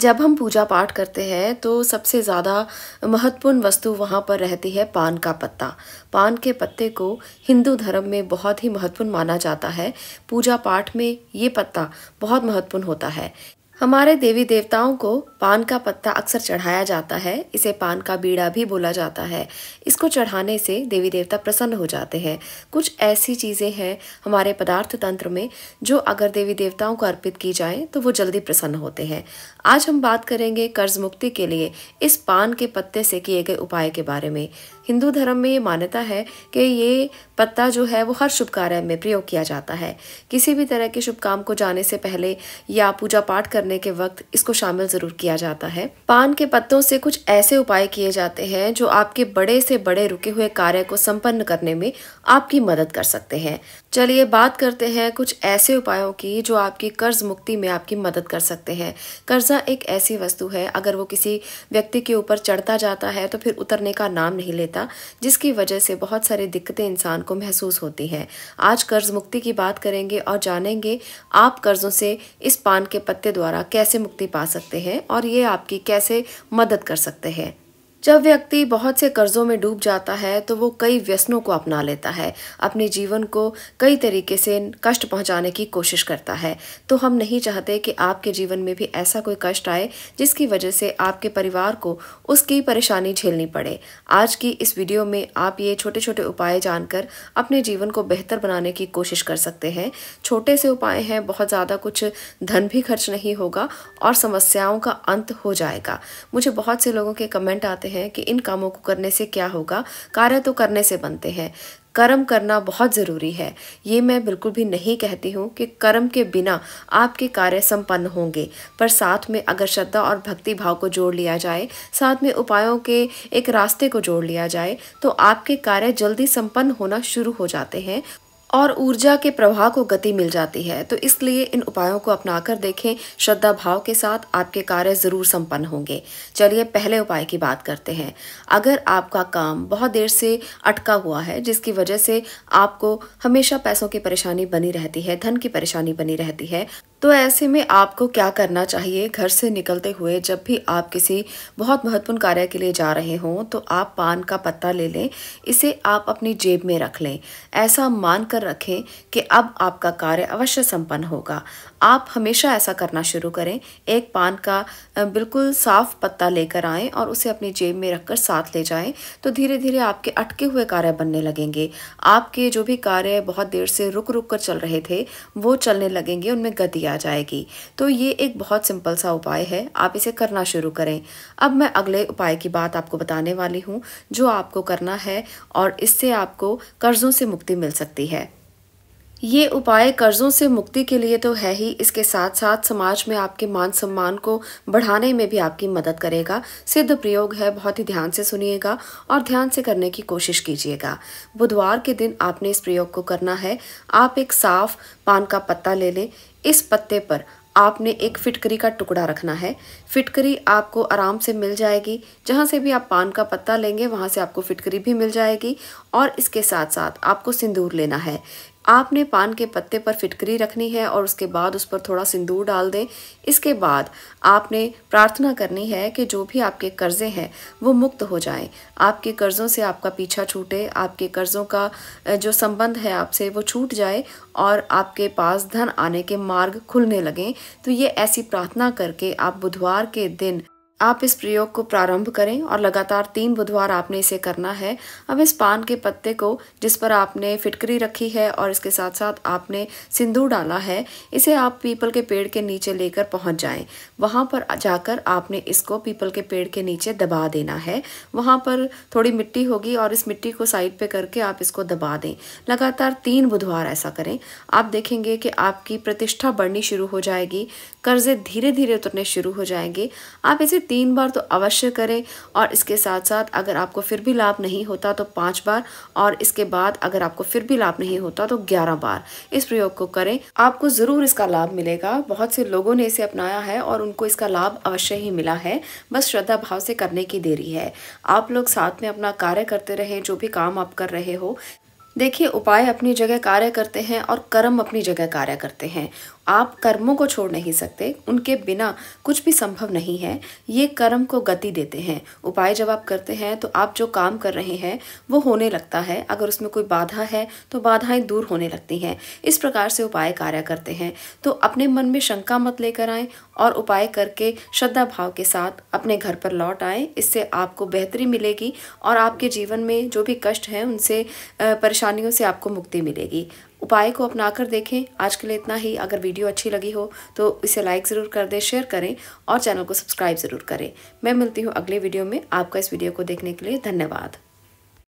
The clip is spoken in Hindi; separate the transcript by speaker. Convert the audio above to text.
Speaker 1: जब हम पूजा पाठ करते हैं तो सबसे ज़्यादा महत्वपूर्ण वस्तु वहाँ पर रहती है पान का पत्ता पान के पत्ते को हिंदू धर्म में बहुत ही महत्वपूर्ण माना जाता है पूजा पाठ में ये पत्ता बहुत महत्वपूर्ण होता है हमारे देवी देवताओं को पान का पत्ता अक्सर चढ़ाया जाता है इसे पान का बीड़ा भी बोला जाता है इसको चढ़ाने से देवी देवता प्रसन्न हो जाते हैं कुछ ऐसी चीज़ें हैं हमारे पदार्थ तंत्र में जो अगर देवी देवताओं को अर्पित की जाए तो वो जल्दी प्रसन्न होते हैं आज हम बात करेंगे कर्ज मुक्ति के लिए इस पान के पत्ते से किए गए उपाय के बारे में हिंदू धर्म में ये मान्यता है कि ये पत्ता जो है वो हर शुभ कार्य में प्रयोग किया जाता है किसी भी तरह के शुभ काम को जाने से पहले या पूजा पाठ करने करने के वक्त इसको शामिल जरूर किया जाता है पान के पत्तों से कुछ ऐसे उपाय किए जाते हैं जो आपके बड़े से बड़े रुके हुए कार्य को संपन्न करने में आपकी मदद कर सकते हैं चलिए बात करते हैं कुछ ऐसे उपायों की जो आपकी कर्ज मुक्ति में आपकी मदद कर सकते हैं कर्जा एक ऐसी वस्तु है अगर वो किसी व्यक्ति के ऊपर चढ़ता जाता है तो फिर उतरने का नाम नहीं लेता जिसकी वजह से बहुत सारी दिक्कतें इंसान को महसूस होती हैं आज कर्ज मुक्ति की बात करेंगे और जानेंगे आप कर्जों से इस पान के पत्ते द्वारा द्वारा कैसे मुक्ति पा सकते हैं और ये आपकी कैसे मदद कर सकते हैं जब व्यक्ति बहुत से कर्जों में डूब जाता है तो वो कई व्यसनों को अपना लेता है अपने जीवन को कई तरीके से कष्ट पहुंचाने की कोशिश करता है तो हम नहीं चाहते कि आपके जीवन में भी ऐसा कोई कष्ट आए जिसकी वजह से आपके परिवार को उसकी परेशानी झेलनी पड़े आज की इस वीडियो में आप ये छोटे छोटे उपाय जानकर अपने जीवन को बेहतर बनाने की कोशिश कर सकते हैं छोटे से उपाय हैं बहुत ज़्यादा कुछ धन भी खर्च नहीं होगा और समस्याओं का अंत हो जाएगा मुझे बहुत से लोगों के कमेंट आते करते हैं कि इन कामों को करने से क्या होगा कार्य तो करने से बनते हैं कर्म करना बहुत ज़रूरी है ये मैं बिल्कुल भी नहीं कहती हूँ कि कर्म के बिना आपके कार्य संपन्न होंगे पर साथ में अगर श्रद्धा और भक्ति भाव को जोड़ लिया जाए साथ में उपायों के एक रास्ते को जोड़ लिया जाए तो आपके कार्य जल्दी संपन्न होना शुरू हो जाते हैं और ऊर्जा के प्रवाह को गति मिल जाती है तो इसलिए इन उपायों को अपनाकर देखें श्रद्धा भाव के साथ आपके कार्य ज़रूर संपन्न होंगे चलिए पहले उपाय की बात करते हैं अगर आपका काम बहुत देर से अटका हुआ है जिसकी वजह से आपको हमेशा पैसों की परेशानी बनी रहती है धन की परेशानी बनी रहती है तो ऐसे में आपको क्या करना चाहिए घर से निकलते हुए जब भी आप किसी बहुत महत्वपूर्ण कार्य के लिए जा रहे हों तो आप पान का पत्ता ले लें इसे आप अपनी जेब में रख लें ऐसा मान कर रखें कि अब आपका कार्य अवश्य संपन्न होगा आप हमेशा ऐसा करना शुरू करें एक पान का बिल्कुल साफ पत्ता लेकर आएँ और उसे अपनी जेब में रखकर साथ ले जाएं तो धीरे धीरे आपके अटके हुए कार्य बनने लगेंगे आपके जो भी कार्य बहुत देर से रुक रुक कर चल रहे थे वो चलने लगेंगे उनमें गति आ जाएगी तो ये एक बहुत सिंपल सा उपाय है आप इसे करना शुरू करें अब मैं अगले उपाय की बात आपको बताने वाली हूँ जो आपको करना है और इससे आपको कर्ज़ों से मुक्ति मिल सकती है ये उपाय कर्जों से मुक्ति के लिए तो है ही इसके साथ साथ समाज में आपके मान सम्मान को बढ़ाने में भी आपकी मदद करेगा सिद्ध प्रयोग है बहुत ही ध्यान से सुनिएगा और ध्यान से करने की कोशिश कीजिएगा बुधवार के दिन आपने इस प्रयोग को करना है आप एक साफ पान का पत्ता ले लें इस पत्ते पर आपने एक फिटकरी का टुकड़ा रखना है फिटकरी आपको आराम से मिल जाएगी जहाँ से भी आप पान का पत्ता लेंगे वहाँ से आपको फिटकरी भी मिल जाएगी और इसके साथ साथ आपको सिंदूर लेना है आपने पान के पत्ते पर फिटकरी रखनी है और उसके बाद उस पर थोड़ा सिंदूर डाल दें इसके बाद आपने प्रार्थना करनी है कि जो भी आपके कर्जे हैं वो मुक्त हो जाएं आपके कर्ज़ों से आपका पीछा छूटे आपके कर्ज़ों का जो संबंध है आपसे वो छूट जाए और आपके पास धन आने के मार्ग खुलने लगें तो ये ऐसी प्रार्थना करके आप बुधवार के दिन आप इस प्रयोग को प्रारंभ करें और लगातार तीन बुधवार आपने इसे करना है अब इस पान के पत्ते को जिस पर आपने फिटकरी रखी है और इसके साथ साथ आपने सिंदूर डाला है इसे आप पीपल के पेड़ के नीचे लेकर पहुंच जाएं वहां पर जाकर आपने इसको पीपल के पेड़ के नीचे दबा देना है वहां पर थोड़ी मिट्टी होगी और इस मिट्टी को साइड पर करके आप इसको दबा दें लगातार तीन बुधवार ऐसा करें आप देखेंगे कि आपकी प्रतिष्ठा बढ़नी शुरू हो जाएगी कर्जे धीरे धीरे उतरने शुरू हो जाएंगे आप इसे तीन बार तो अवश्य करें और इसके साथ साथ अगर आपको फिर भी लाभ नहीं होता तो पाँच बार और इसके बाद अगर आपको फिर भी लाभ नहीं होता तो ग्यारह बार इस प्रयोग को करें आपको ज़रूर इसका लाभ मिलेगा बहुत से लोगों ने इसे अपनाया है और उनको इसका लाभ अवश्य ही मिला है बस श्रद्धा भाव से करने की देरी है आप लोग साथ में अपना कार्य करते रहें जो भी काम आप कर रहे हो देखिए उपाय अपनी जगह कार्य करते हैं और कर्म अपनी जगह कार्य करते हैं आप कर्मों को छोड़ नहीं सकते उनके बिना कुछ भी संभव नहीं है ये कर्म को गति देते हैं उपाय जब आप करते हैं तो आप जो काम कर रहे हैं वो होने लगता है अगर उसमें कोई बाधा है तो बाधाएं दूर होने लगती हैं इस प्रकार से उपाय कार्य करते हैं तो अपने मन में शंका मत लेकर आएँ और उपाय करके श्रद्धा भाव के साथ अपने घर पर लौट आएँ इससे आपको बेहतरी मिलेगी और आपके जीवन में जो भी कष्ट हैं उनसे परेशानियों से आपको मुक्ति मिलेगी उपाय को अपना कर देखें आज के लिए इतना ही अगर वीडियो अच्छी लगी हो तो इसे लाइक ज़रूर कर दें शेयर करें और चैनल को सब्सक्राइब ज़रूर करें मैं मिलती हूँ अगले वीडियो में आपका इस वीडियो को देखने के लिए धन्यवाद